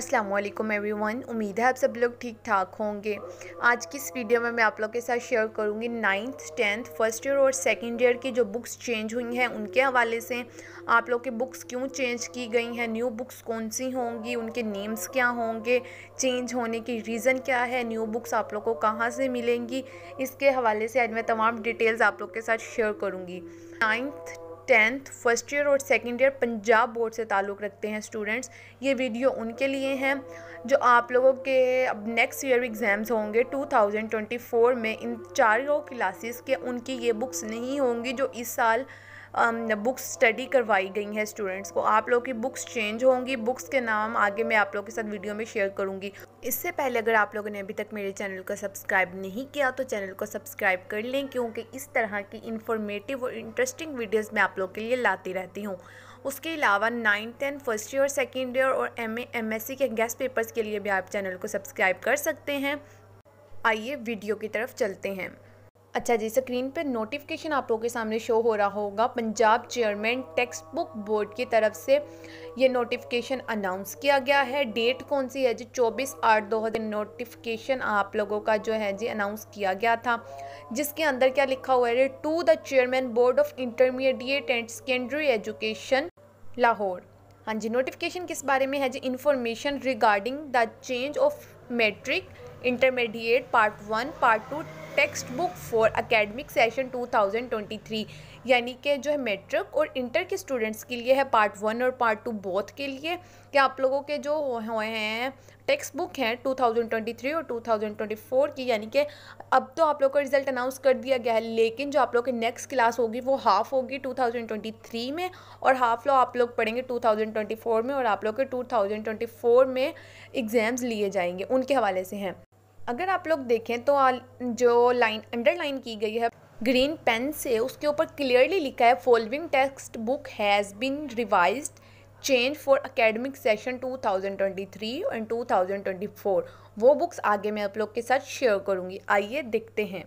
Aslam every one उम्मीद है आप सब लोग ठीक ठाक होंगे आज की इस वीडियो में मैं आप लोग के साथ शेयर करूँगी नाइन्थ टेंथ फर्स्ट ईयर और सेकेंड ईयर की जो बुक्स चेंज हुई हैं उनके हवाले से आप लोग की बुक्स क्यों चेंज की गई हैं न्यू बुक्स कौन सी होंगी उनके नेम्स क्या होंगे चेंज होने की रीज़न क्या है न्यू बुक्स आप लोग को कहाँ से मिलेंगी इसके हवाले से आज मैं तमाम डिटेल्स आप लोग के साथ शेयर करूँगी नाइन्थ टेंथ फर्स्ट ईयर और सेकेंड ईयर पंजाब बोर्ड से ताल्लुक़ रखते हैं स्टूडेंट्स ये वीडियो उनके लिए हैं जो आप लोगों के अब नेक्स्ट ईयर एग्ज़ाम्स होंगे 2024 में इन चारों क्लासेस के उनकी ये बुक्स नहीं होंगी जो इस साल बुक्स um, स्टडी करवाई गई हैं स्टूडेंट्स को आप लोग की बुक्स चेंज होंगी बुक्स के नाम आगे मैं आप लोगों के साथ वीडियो में शेयर करूँगी इससे पहले अगर आप लोगों ने अभी तक मेरे चैनल को सब्सक्राइब नहीं किया तो चैनल को सब्सक्राइब कर लें क्योंकि इस तरह की इन्फॉर्मेटिव और इंटरेस्टिंग वीडियोज़ मैं आप लोग के लिए लाती रहती हूँ उसके अलावा ninth ten first year second year और M A M S C के गेस्ट पेपर्स के लिए भी आप चैनल को सब्सक्राइब कर सकते हैं आइए वीडियो की तरफ चलते हैं अच्छा जी स्क्रीन पर नोटिफिकेशन आप लोगों के सामने शो हो रहा होगा Punjab chairman textbook board की तरफ से ये नोटिफिकेशन अनाउंस किया गया है डेट कौन सी है जी 24 आठ दो हज़ार नोटिफिकेशन आप लोगों का जो है जी अनाउंस किया गया था जिसके अंदर क्या लिखा हुआ है to the chairman board of intermediate and secondary education Lahore हाँ जी नोटिफिकेशन किस बारे में है जी information regarding the change of matric intermediate part one part two textbook for academic session 2023 यानी कि जो है मेट्रिक और इंटर के स्टूडेंट्स के लिए है पार्ट वन और पार्ट टू बोथ के लिए कि आप लोगों के जो हुए हैं टेक्स्ट बुक हैं 2023 और 2024 की यानी कि अब तो आप लोग का रिज़ल्ट अनाउंस कर दिया गया है लेकिन जो आप लोग की नेक्स्ट क्लास होगी वो हाफ़ होगी 2023 में और हाफ लो आप लोग पढ़ेंगे 2024 में और आप लोग के 2024 में एग्ज़ाम्स लिए जाएंगे उनके हवाले से हैं अगर आप लोग देखें तो जो लाइन अंडरलाइन की गई है ग्रीन पेन से उसके ऊपर क्लियरली लिखा है following textbook has been revise change for academic session 2023 and 2024 वो बुक्स आगे मैं आप लोग के साथ शेयर करूँगी आइए देखते हैं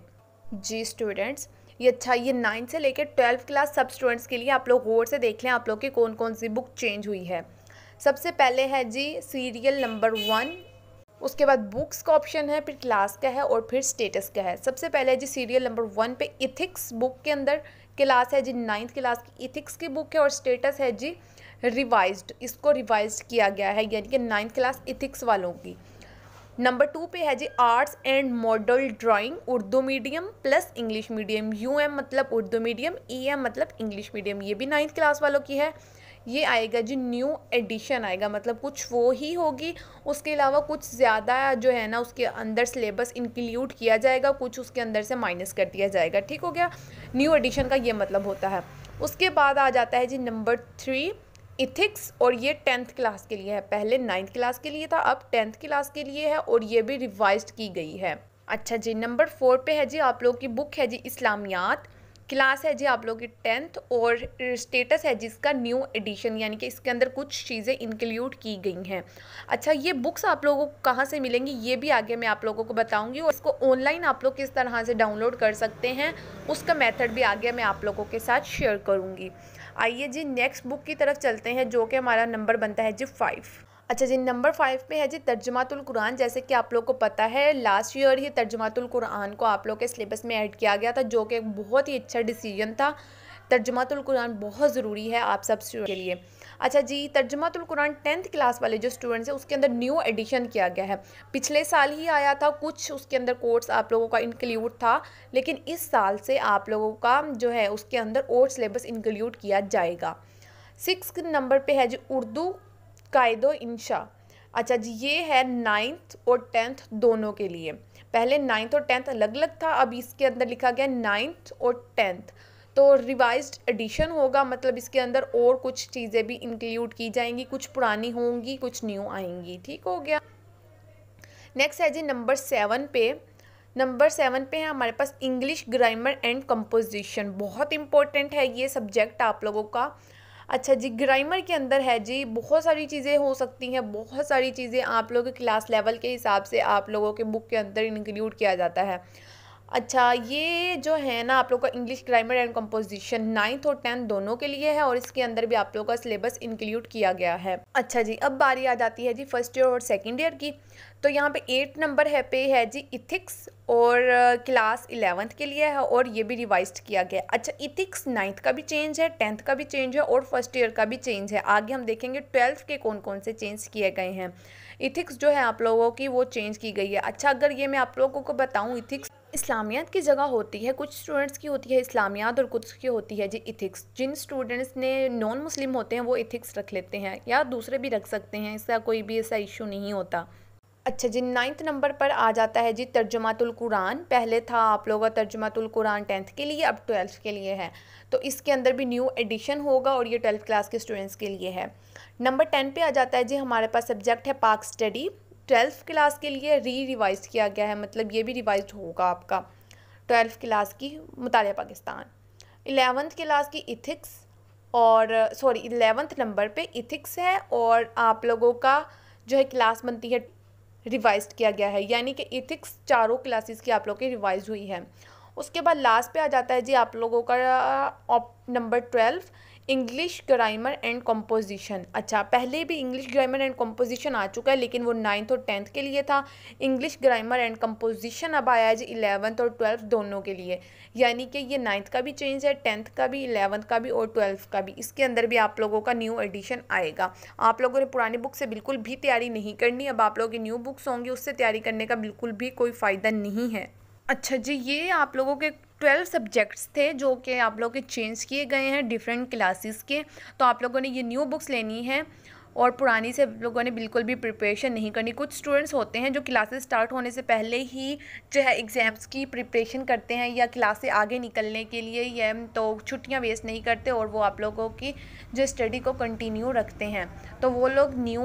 जी स्टूडेंट्स ये अच्छा ये नाइन्थ से लेकर ट्वेल्थ क्लास सब स्टूडेंट्स के लिए आप लोग गौर से देख लें आप लोग की कौन कौन सी बुक चेंज हुई है सबसे पहले है जी सीरियल नंबर वन उसके बाद बुक्स का ऑप्शन है फिर क्लास का है और फिर स्टेटस का है सबसे पहले जी सीरियल नंबर वन पे इथिक्स बुक के अंदर क्लास है जी नाइन्थ क्लास की इथिक्स की बुक है और स्टेटस है जी रिवाइज्ड इसको रिवाइज किया गया है यानी कि नाइन्थ क्लास इथिक्स वालों की नंबर टू पे है जी arts and model drawing Urdu medium plus English medium U M मतलब उर्दू मीडियम ई एम मतलब इंग्लिश मीडियम ये भी नाइन्थ क्लास वालों की है ये आएगा जी न्यू एडिशन आएगा मतलब कुछ वो ही होगी उसके अलावा कुछ ज़्यादा जो है ना उसके अंदर सिलेबस इंक्लूड किया जाएगा कुछ उसके अंदर से माइनस कर दिया जाएगा ठीक हो गया न्यू एडिशन का ये मतलब होता है उसके बाद आ जाता है जी नंबर थ्री इथिक्स और ये टेंथ क्लास के लिए है पहले नाइन्थ क्लास के लिए था अब टेंथ क्लास के लिए है और ये भी रिवाइज की गई है अच्छा जी नंबर फोर पे है जी आप लोग की बुक है जी इस्लामियात क्लास है जी आप लोग की टेंथ और स्टेटस है जिसका न्यू एडिशन यानी कि इसके अंदर कुछ चीज़ें इंक्लूड की गई हैं अच्छा ये बुक्स आप लोगों को कहाँ से मिलेंगी ये भी आगे मैं आप लोगों को बताऊंगी और इसको ऑनलाइन आप लोग किस तरह से डाउनलोड कर सकते हैं उसका मेथड भी आगे मैं आप लोगों के साथ शेयर करूँगी आइए जी नेक्स्ट बुक की तरफ चलते हैं जो कि हमारा नंबर बनता है जी फाइव अच्छा जी नंबर फाइव पे है जी तर्जमातुल कुरान जैसे कि आप लोग को पता है लास्ट ईयर ही तर्जमातुल कुरान को आप लोग के सिलेबस में ऐड किया गया था जो कि बहुत ही अच्छा डिसीजन था तर्जमातुल कुरान बहुत ज़रूरी है आप सब के लिए अच्छा जी तर्जमातुल कुरान टेंथ क्लास वाले जो स्टूडेंट्स हैं उसके अंदर न्यू एडिशन किया गया है पिछले साल ही आया था कुछ उसके अंदर कोर्स आप लोगों का इंक्लूड था लेकिन इस साल से आप लोगों का जो है उसके अंदर और सिलेबस इंक्लूड किया जाएगा सिक्स नंबर पे है जी उर्दू कायदो इंशा अच्छा जी ये है नाइन्थ और टेंथ दोनों के लिए पहले नाइन्थ और टेंथ अलग अलग था अब इसके अंदर लिखा गया नाइन्थ और टेंथ तो रिवाइज एडिशन होगा मतलब इसके अंदर और कुछ चीज़ें भी इंक्लूड की जाएंगी कुछ पुरानी होंगी कुछ न्यू आएंगी ठीक हो गया नेक्स्ट है जी नंबर सेवन पे नंबर सेवन पे है हमारे पास इंग्लिश ग्रामर एंड कंपोजिशन बहुत इंपॉर्टेंट है ये सब्जेक्ट आप लोगों का अच्छा जी ग्राइमर के अंदर है जी बहुत सारी चीज़ें हो सकती हैं बहुत सारी चीज़ें आप लोग क्लास लेवल के हिसाब से आप लोगों के बुक के अंदर इंक्लूड किया जाता है अच्छा ये जो है ना आप लोग का English grammar and composition ninth और टेंथ दोनों के लिए है और इसके अंदर भी आप लोग का सिलेबस इंक्लूड किया गया है अच्छा जी अब बारी आ जाती है जी फर्स्ट ईयर और सेकेंड ईयर की तो यहाँ पे एट नंबर है पे है जी इथिक्स और क्लास uh, इलेवंथ के लिए है और ये भी रिवाइज किया गया अच्छा इथिक्स नाइन्थ का भी चेंज है टेंथ का भी चेंज है और फर्स्ट ईयर का भी चेंज है आगे हम देखेंगे ट्वेल्थ के कौन कौन से चेंज किए गए हैं इथिक्स जो है आप लोगों की वो चेंज की गई है अच्छा अगर ये मैं आप लोगों को बताऊँ इथिक्स इस्लामियात की जगह होती है कुछ स्टूडेंट्स की होती है इस्लामियात और कुछ की होती है जी इथिक्स जिन स्टूडेंट्स ने नॉन मुस्लिम होते हैं वो इथिक्स रख लेते हैं या दूसरे भी रख सकते हैं इसका कोई भी ऐसा इशू नहीं होता अच्छा जी नाइन्थ नंबर पर आ जाता है जी तर्जमातुल कुरान पहले था आप लोगों का तर्जमातुल कुरान टेंथ के लिए अब ट्वेल्थ के लिए है तो इसके अंदर भी न्यू एडिशन होगा और ये ट्वेल्थ क्लास के स्टूडेंट्स के लिए है नंबर टेन पे आ जाता है जी हमारे पास सब्जेक्ट है पार्क स्टडी ट्वेल्थ क्लास के लिए री रिवाइज किया गया है मतलब ये भी रिवाइज होगा आपका ट्वेल्थ क्लास की मुताल पाकिस्तान एलेवंथ क्लास की इथिक्स और सॉरी एलेवंथ नंबर पे इथिक्स है और आप लोगों का जो है क्लास बनती है रिवाइज किया गया है यानी कि इथिक्स चारों क्लासेस की आप लोगों की रिवाइज हुई है उसके बाद लास्ट पे आ जाता है जी आप लोगों का number uh, twelve English grammar and composition अच्छा पहले भी इंग्लिश ग्रामर एंड कंपोजिशन आ चुका है लेकिन वो नाइन्थ और टेंथ के लिए था इंग्लिश ग्रामर एंड कंपोजिशन अब आया है जी इलेवंथ और ट्वेल्थ दोनों के लिए यानी कि ये नाइन्थ का भी चेंज है टेंथ का भी इलेवंथ का भी और ट्वेल्थ का भी इसके अंदर भी आप लोगों का न्यू एडिशन आएगा आप लोगों ने पुरानी बुक से बिल्कुल भी तैयारी नहीं करनी अब आप लोगों की न्यू बुक्स होंगी उससे तैयारी करने का बिल्कुल भी कोई फ़ायदा नहीं है अच्छा जी ये आप लोगों के ट्वेल्व सब्जेक्ट्स थे जो कि आप लोग के चेंज किए गए हैं डिफरेंट क्लासेस के तो आप लोगों ने ये न्यू बुक्स लेनी है और पुरानी से लोगों ने बिल्कुल भी प्रिपरेशन नहीं करनी कुछ स्टूडेंट्स होते हैं जो क्लासेस स्टार्ट होने से पहले ही जो है एग्ज़ाम्स की प्रिपरेशन करते हैं या क्लासे आगे निकलने के लिए या तो छुट्टियां वेस्ट नहीं करते और वो आप लोगों की जो स्टडी को कंटिन्यू रखते हैं तो वो लोग न्यू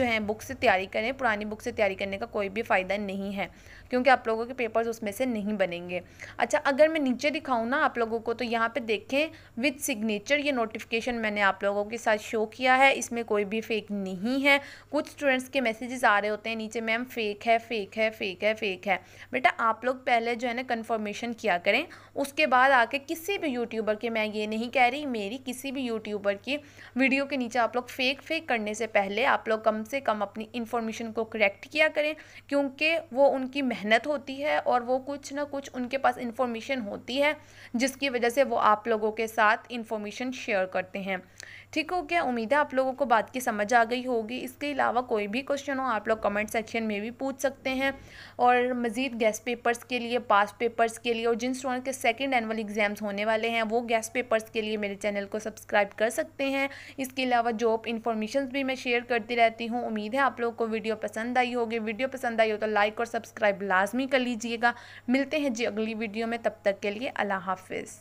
जो है बुक से तैयारी करें पुरानी बुक से तैयारी करने का कोई भी फ़ायदा नहीं है क्योंकि आप लोगों के पेपर्स उसमें से नहीं बनेंगे अच्छा अगर मैं नीचे दिखाऊँ ना आप लोगों को तो यहाँ पर देखें विथ सिग्नेचर ये नोटिफिकेशन मैंने आप लोगों के साथ शो किया है इसमें कोई भी फेक नहीं है कुछ स्टूडेंट्स के मैसेजेस आ रहे होते हैं नीचे मैम फेक है फेक है फेक है फेक है बेटा आप लोग पहले जो है ना कन्फर्मेशन किया करें उसके बाद आके किसी भी यूट्यूबर के मैं ये नहीं कह रही मेरी किसी भी यूट्यूबर की वीडियो के नीचे आप लोग फेक फेक करने से पहले आप लोग कम से कम अपनी इन्फॉर्मेशन को करेक्ट किया करें क्योंकि वो उनकी मेहनत होती है और वो कुछ ना कुछ उनके पास इन्फॉर्मेशन होती है जिसकी वजह से वो आप लोगों के साथ इन्फॉर्मेशन शेयर करते हैं ठीक हो गया उम्मीद है आप लोगों को बात की समझ आ गई होगी इसके अलावा कोई भी क्वेश्चन हो आप लोग कमेंट सेक्शन में भी पूछ सकते हैं और मज़ीद गैस पेपर्स के लिए पास पेपर्स के लिए और जिन स्टूडेंट के सेकेंड एनअल एग्ज़ाम्स होने वाले हैं वो गैस पेपर्स के लिए मेरे चैनल को सब्सक्राइब कर सकते हैं इसके अलावा जॉब इन्फॉर्मेशन भी मैं शेयर करती रहती हूँ उम्मीद है आप लोग को वीडियो पसंद आई होगी वीडियो पसंद आई हो तो लाइक और सब्सक्राइब लाजमी कर लीजिएगा मिलते हैं जी अगली वीडियो में तब तक के लिए अल्लाह हाफिज़